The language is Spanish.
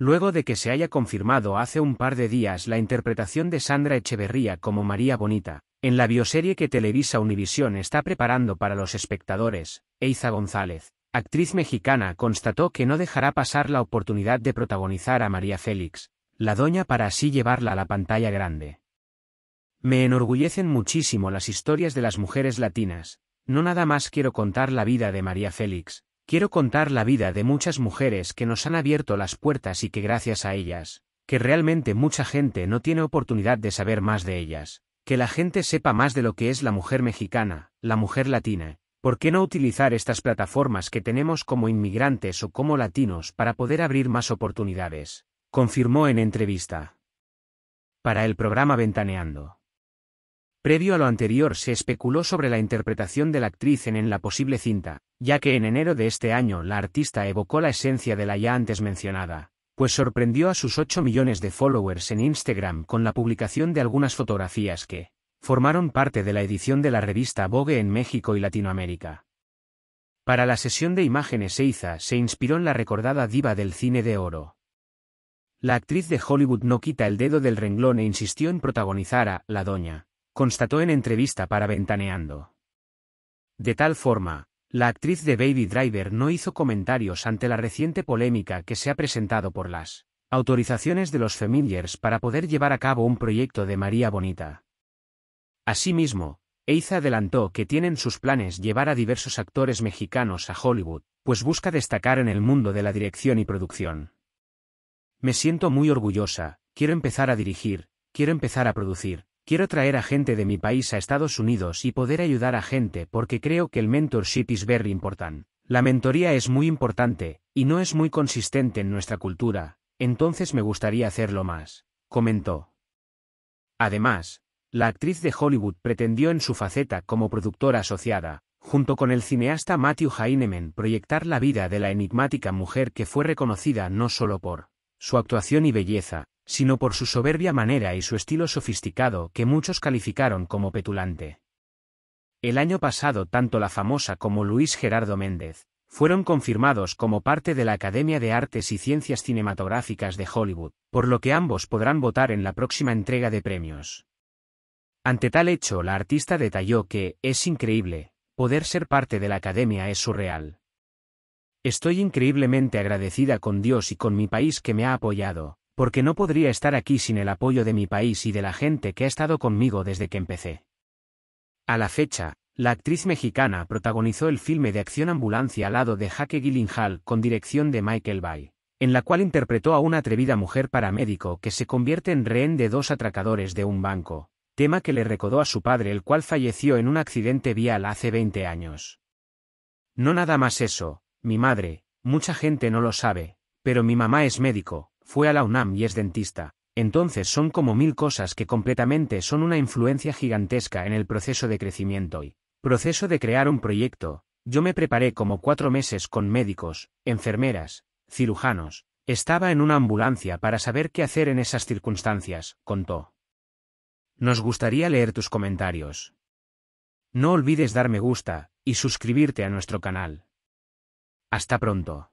Luego de que se haya confirmado hace un par de días la interpretación de Sandra Echeverría como María Bonita, en la bioserie que Televisa Univisión está preparando para los espectadores, Eiza González, actriz mexicana, constató que no dejará pasar la oportunidad de protagonizar a María Félix, la doña para así llevarla a la pantalla grande. Me enorgullecen muchísimo las historias de las mujeres latinas, no nada más quiero contar la vida de María Félix, Quiero contar la vida de muchas mujeres que nos han abierto las puertas y que gracias a ellas, que realmente mucha gente no tiene oportunidad de saber más de ellas, que la gente sepa más de lo que es la mujer mexicana, la mujer latina, ¿por qué no utilizar estas plataformas que tenemos como inmigrantes o como latinos para poder abrir más oportunidades? Confirmó en entrevista. Para el programa Ventaneando. Previo a lo anterior se especuló sobre la interpretación de la actriz en, la posible cinta, ya que en enero de este año la artista evocó la esencia de la ya antes mencionada, pues sorprendió a sus 8 millones de followers en Instagram con la publicación de algunas fotografías que formaron parte de la edición de la revista Vogue en México y Latinoamérica. Para la sesión de imágenes Eiza se inspiró en la recordada diva del cine de oro. La actriz de Hollywood no quita el dedo del renglón e insistió en protagonizar a La Doña, constató en entrevista para Ventaneando. De tal forma, la actriz de Baby Driver no hizo comentarios ante la reciente polémica que se ha presentado por las autorizaciones de los Familiars para poder llevar a cabo un proyecto de María Bonita. Asimismo, Eiza adelantó que tienen sus planes llevar a diversos actores mexicanos a Hollywood, pues busca destacar en el mundo de la dirección y producción. Me siento muy orgullosa, quiero empezar a dirigir, quiero empezar a producir, Quiero traer a gente de mi país a Estados Unidos y poder ayudar a gente porque creo que el mentorship is very important. La mentoría es muy importante, y no es muy consistente en nuestra cultura, entonces me gustaría hacerlo más, comentó. Además, la actriz de Hollywood pretendió en su faceta como productora asociada, junto con el cineasta Matthew Heinemann proyectar la vida de la enigmática mujer que fue reconocida no solo por su actuación y belleza, sino por su soberbia manera y su estilo sofisticado que muchos calificaron como petulante. El año pasado tanto la famosa como Luis Gerardo Méndez, fueron confirmados como parte de la Academia de Artes y Ciencias Cinematográficas de Hollywood, por lo que ambos podrán votar en la próxima entrega de premios. Ante tal hecho, la artista detalló que, es increíble, poder ser parte de la Academia es surreal. Estoy increíblemente agradecida con Dios y con mi país que me ha apoyado, porque no podría estar aquí sin el apoyo de mi país y de la gente que ha estado conmigo desde que empecé. A la fecha, la actriz mexicana protagonizó el filme de acción Ambulancia al lado de Jaque Gyllenhaal con dirección de Michael Bay, en la cual interpretó a una atrevida mujer paramédico que se convierte en rehén de dos atracadores de un banco, tema que le recordó a su padre el cual falleció en un accidente vial hace 20 años. No nada más eso, mi madre, mucha gente no lo sabe, pero mi mamá es médico, fue a la UNAM y es dentista, entonces son como mil cosas que completamente son una influencia gigantesca en el proceso de crecimiento y proceso de crear un proyecto. Yo me preparé como cuatro meses con médicos, enfermeras, cirujanos, estaba en una ambulancia para saber qué hacer en esas circunstancias, contó. Nos gustaría leer tus comentarios. No olvides dar me gusta y suscribirte a nuestro canal. Hasta pronto.